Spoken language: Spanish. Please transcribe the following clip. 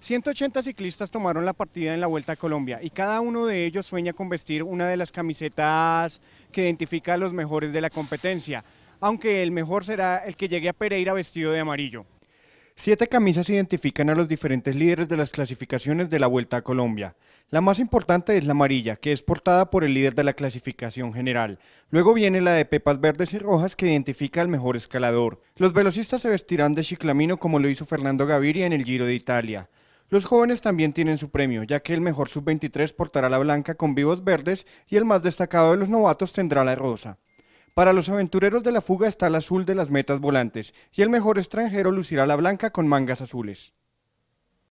180 ciclistas tomaron la partida en la Vuelta a Colombia y cada uno de ellos sueña con vestir una de las camisetas que identifica a los mejores de la competencia, aunque el mejor será el que llegue a Pereira vestido de amarillo. Siete camisas identifican a los diferentes líderes de las clasificaciones de la Vuelta a Colombia. La más importante es la amarilla, que es portada por el líder de la clasificación general. Luego viene la de pepas verdes y rojas, que identifica al mejor escalador. Los velocistas se vestirán de chiclamino como lo hizo Fernando Gaviria en el Giro de Italia. Los jóvenes también tienen su premio, ya que el mejor sub-23 portará la blanca con vivos verdes y el más destacado de los novatos tendrá la rosa. Para los aventureros de la fuga está el azul de las metas volantes y el mejor extranjero lucirá la blanca con mangas azules.